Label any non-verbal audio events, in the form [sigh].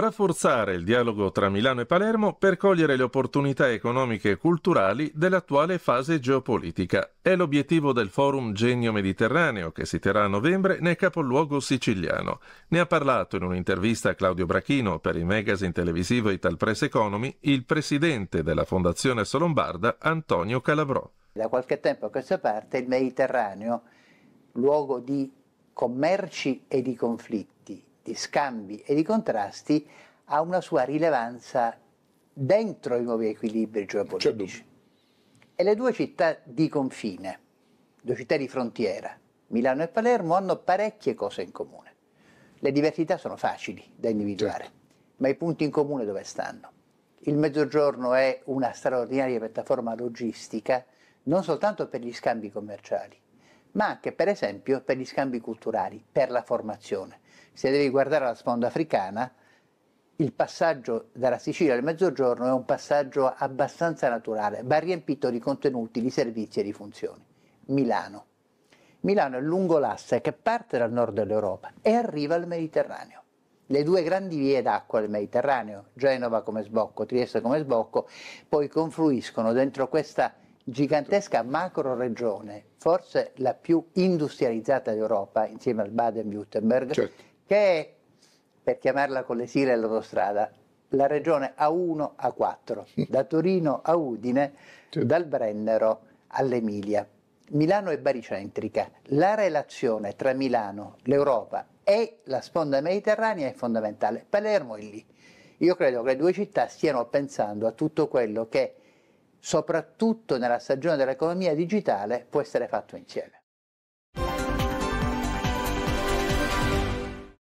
Rafforzare il dialogo tra Milano e Palermo per cogliere le opportunità economiche e culturali dell'attuale fase geopolitica è l'obiettivo del forum Genio Mediterraneo che si terrà a novembre nel capoluogo siciliano. Ne ha parlato in un'intervista a Claudio Brachino per il magazine televisivo Ital Press Economy il presidente della Fondazione Solombarda Antonio Calabrò. Da qualche tempo a questa parte il Mediterraneo, luogo di commerci e di conflitti conflitti, scambi e di contrasti ha una sua rilevanza dentro i nuovi equilibri geopolitici. E le due città di confine, due città di frontiera, Milano e Palermo, hanno parecchie cose in comune. Le diversità sono facili da individuare, certo. ma i punti in comune dove stanno? Il Mezzogiorno è una straordinaria piattaforma logistica, non soltanto per gli scambi commerciali, ma anche per esempio per gli scambi culturali, per la formazione se devi guardare la sponda africana, il passaggio dalla Sicilia al Mezzogiorno è un passaggio abbastanza naturale, ma riempito di contenuti, di servizi e di funzioni. Milano. Milano è lungo l'asse che parte dal nord dell'Europa e arriva al Mediterraneo. Le due grandi vie d'acqua del Mediterraneo, Genova come sbocco, Trieste come sbocco, poi confluiscono dentro questa gigantesca macro regione, forse la più industrializzata d'Europa insieme al Baden-Württemberg. Certo che è, per chiamarla con le sigle dell'autostrada, la regione A1 A4, [laughs] da Torino a Udine, dal Brennero all'Emilia. Milano è baricentrica, la relazione tra Milano, l'Europa e la sponda mediterranea è fondamentale. Palermo è lì. Io credo che le due città stiano pensando a tutto quello che, soprattutto nella stagione dell'economia digitale, può essere fatto insieme.